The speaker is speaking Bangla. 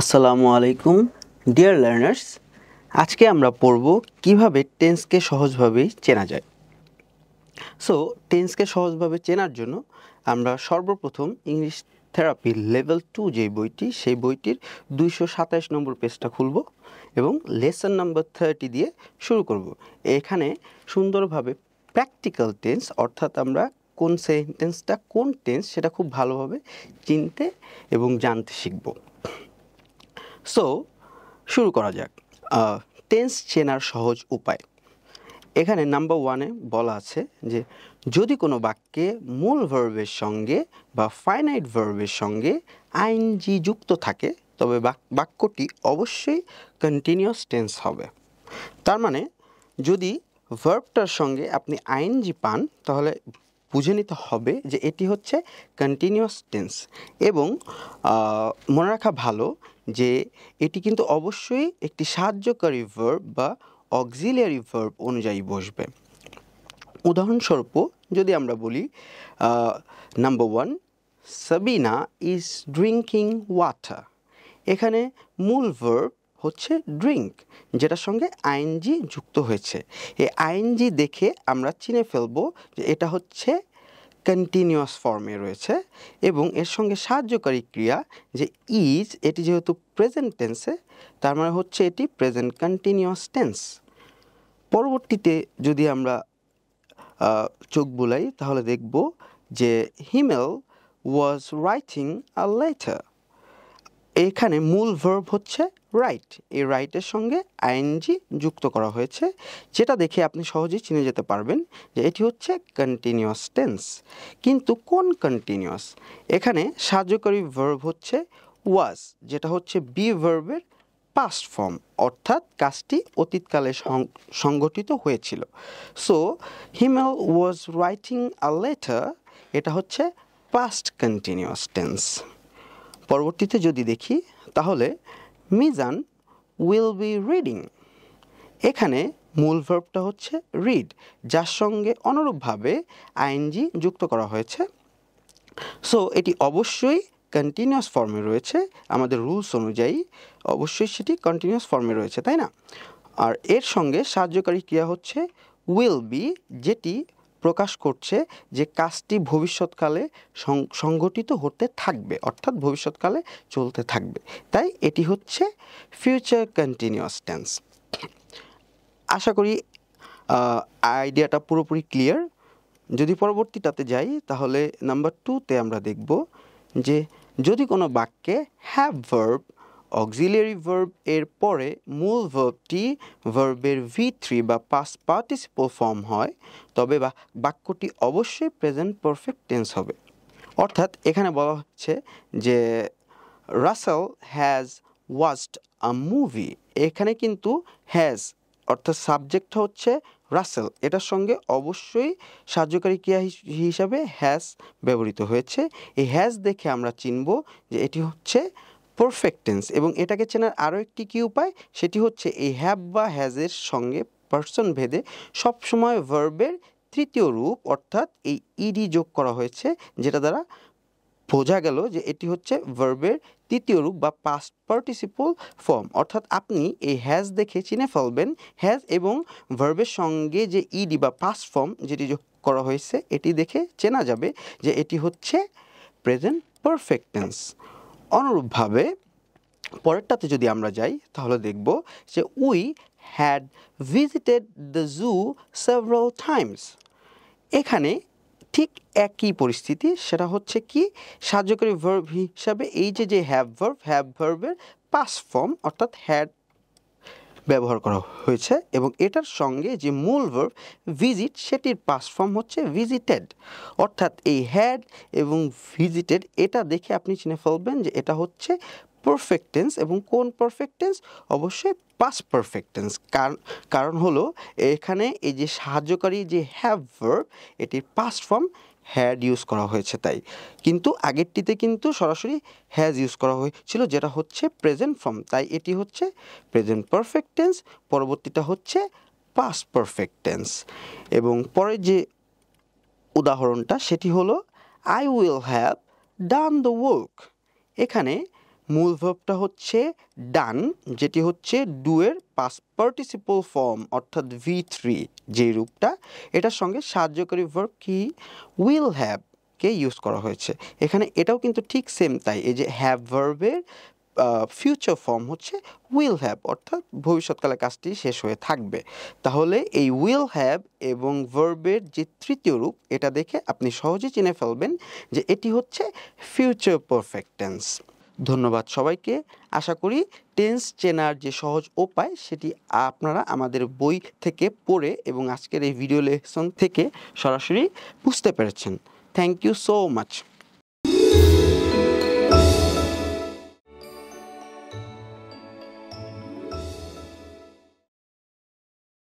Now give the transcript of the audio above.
আসসালামু আলাইকুম ডিয়ার লার্নার্স আজকে আমরা পড়ব কিভাবে টেন্সকে সহজভাবে চেনা যায় সো টেন্সকে সহজভাবে চেনার জন্য আমরা সর্বপ্রথম ইংলিশ থেরাপি লেভেল টু যে বইটি সেই বইটির দুইশো সাতাশ নম্বর পেজটা খুলব এবং লেসন নাম্বার থার্টি দিয়ে শুরু করব এখানে সুন্দরভাবে প্র্যাকটিক্যাল টেন্স অর্থাৎ আমরা কোন সেন্টেন্সটা কোন টেন্স সেটা খুব ভালোভাবে চিনতে এবং জানতে শিখব সো শুরু করা যাক টেন্স চেনার সহজ উপায় এখানে নাম্বার ওয়ানে বলা আছে যে যদি কোনো বাক্যে মূল ভার্বের সঙ্গে বা ফাইনাইট ভার্বের সঙ্গে আইনজি যুক্ত থাকে তবে বাক্যটি অবশ্যই কন্টিনিউয়াস টেন্স হবে তার মানে যদি ভার্বটার সঙ্গে আপনি আইনজি পান তাহলে বুঝে নিতে হবে যে এটি হচ্ছে কন্টিনিউয়াস টেন্স এবং মনে রাখা ভালো যে এটি কিন্তু অবশ্যই একটি সাহায্যকারী ভার্ব বা অক্সিলিয়ারি ভার্ব অনুযায়ী বসবে উদাহরণস্বরূপ যদি আমরা বলি number one Sabina is drinking water এখানে মূল ভার্ব হচ্ছে ড্রিঙ্ক যেটার সঙ্গে আইনজি যুক্ত হয়েছে এই আইনজি দেখে আমরা চিনে ফেলবো যে এটা হচ্ছে কন্টিনিউয়াস ফর্মে রয়েছে এবং এর সঙ্গে সাহায্যকারী ক্রিয়া যে ইজ এটি যেহেতু প্রেজেন্ট টেন্সে তার মানে হচ্ছে এটি প্রেজেন্ট কন্টিনিউয়াস টেন্স পরবর্তীতে যদি আমরা চোখ বুলাই তাহলে দেখব যে হিমেল ওয়াজ রাইটিং আ লেটার এখানে মূল ভার্ব হচ্ছে রাইট এই রাইটের সঙ্গে আইএনজি যুক্ত করা হয়েছে যেটা দেখে আপনি সহজেই চিনে যেতে পারবেন যে এটি হচ্ছে কন্টিনিউয়াস টেন্স কিন্তু কোন কন্টিনিউয়াস এখানে সাহায্যকারী ভার্ব হচ্ছে ওয়াজ যেটা হচ্ছে বি ভার্বের পাস্ট ফর্ম অর্থাৎ কাজটি অতীতকালে সংগঠিত হয়েছিল so Himel was writing a letter এটা হচ্ছে পাস্ট কন্টিনিউয়াস টেন্স পরবর্তীতে যদি দেখি তাহলে মিজান উইল বি রিডিং এখানে মূল ভার্বটা হচ্ছে রিড যার সঙ্গে অনুরূপভাবে আইনজি যুক্ত করা হয়েছে সো এটি অবশ্যই কন্টিনিউয়াস ফর্মে রয়েছে আমাদের রুলস অনুযায়ী অবশ্যই সেটি কন্টিনিউয়াস ফর্মে রয়েছে তাই না আর এর সঙ্গে সাহায্যকারী ক্রিয়া হচ্ছে উইল বি যেটি প্রকাশ করছে যে কাজটি ভবিষ্যৎকালে সংগঠিত হতে থাকবে অর্থাৎ ভবিষ্যৎকালে চলতে থাকবে তাই এটি হচ্ছে ফিউচার কন্টিনিউয়াস টেন্স আশা করি আইডিয়াটা পুরোপুরি ক্লিয়ার যদি পরবর্তীটাতে যাই তাহলে নাম্বার টুতে আমরা দেখব যে যদি কোনো বাক্যে হ্যাভ ভার্ব অক্সিলিয়ারি ভার্ব এর পরে মূল ভার্বটি ভার্বের ভি থ্রি বা পাস পার্টিসিপল ফর্ম হয় তবে বা বাক্যটি অবশ্যই প্রেজেন্ট পারফেক্ট টেন্স হবে অর্থাৎ এখানে বলা হচ্ছে যে Rasel has watched a movie এখানে কিন্তু হ্যাজ অর্থাৎ সাবজেক্ট হচ্ছে রাসেল এটার সঙ্গে অবশ্যই সাহায্যকারী ক্রিয়া হিসাবে হ্যাজ ব্যবহৃত হয়েছে এই হ্যাজ দেখে আমরা চিনব যে এটি হচ্ছে পারফেক্ট টেন্স এবং এটাকে চেনার আরও একটি কী উপায় সেটি হচ্ছে এই হ্যাব বা হ্যাজের সঙ্গে পার্সন ভেদে সবসময় ভার্বের তৃতীয় রূপ অর্থাৎ এই ইডি যোগ করা হয়েছে যেটা দ্বারা বোঝা গেল যে এটি হচ্ছে ভার্বের তৃতীয় রূপ বা পাস্ট পার্টিসিপল ফর্ম অর্থাৎ আপনি এই হ্যাজ দেখে চিনে ফেলবেন হ্যাজ এবং ভার্বের সঙ্গে যে ইডি বা পাস্ট ফর্ম যেটি যোগ করা হয়েছে এটি দেখে চেনা যাবে যে এটি হচ্ছে প্রেজেন্ট পারফেক্টেন্স অনুরূপভাবে পরেরটাতে যদি আমরা যাই তাহলে দেখব যে we had visited the zoo several times এখানে ঠিক একই পরিস্থিতি সেটা হচ্ছে কি সাহায্যকারী ভার্ব হিসাবে এই যে যে হ্যাভ ভার্ব হ্যাভ ভার্বের পাস ফর্ম অর্থাৎ হ্যাড ব্যবহার করা হয়েছে এবং এটার সঙ্গে যে মূল ভার্ব ভিজিট সেটির পাস্ট ফর্ম হচ্ছে ভিজিটেড অর্থাৎ এই হ্যাড এবং ভিজিটেড এটা দেখে আপনি চিনে ফেলবেন যে এটা হচ্ছে পারফেক্টেন্স এবং কোন পারফেক্টেন্স অবশ্যই পাস্ট পারফেক্টেন্স কারণ হলো এখানে এই যে সাহায্যকারী যে হ্যাভ ভার্ব এটির পাস্ট ফর্ম হ্যাড ইউজ করা হয়েছে তাই কিন্তু আগেরটিতে কিন্তু সরাসরি হ্যাজ ইউজ করা হয়েছিল যেটা হচ্ছে প্রেজেন্ট ফর্ম তাই এটি হচ্ছে প্রেজেন্ট পারফেক্ট টেন্স পরবর্তীটা হচ্ছে পাস পারফেক্ট টেন্স এবং পরের যে উদাহরণটা সেটি হলো I will have done the work এখানে মূল ভাবটা হচ্ছে ডান যেটি হচ্ছে ডুয়ের পাস পার্টিসিপল ফর্ম অর্থাৎ ভি থ্রি যে রূপটা এটার সঙ্গে সাহায্যকারী ভার্ব কি উইল হ্যাভ কে ইউজ করা হয়েছে এখানে এটাও কিন্তু ঠিক সেম তাই এই যে হ্যাভ ভার্বের ফিউচার ফর্ম হচ্ছে উইল হ্যাভ অর্থাৎ ভবিষ্যৎকালে কাজটি শেষ হয়ে থাকবে তাহলে এই উইল হ্যাভ এবং ভার্বের যে তৃতীয় রূপ এটা দেখে আপনি সহজে চিনে ফেলবেন যে এটি হচ্ছে ফিউচার পারফেক্টেন্স ধন্যবাদ সবাইকে আশা করি টেন্স চেনার যে সহজ উপায় সেটি আপনারা আমাদের বই থেকে পড়ে এবং আজকের এই ভিডিও লেসন থেকে সরাসরি বুঝতে পেরেছেন থ্যাংক ইউ সো মাচ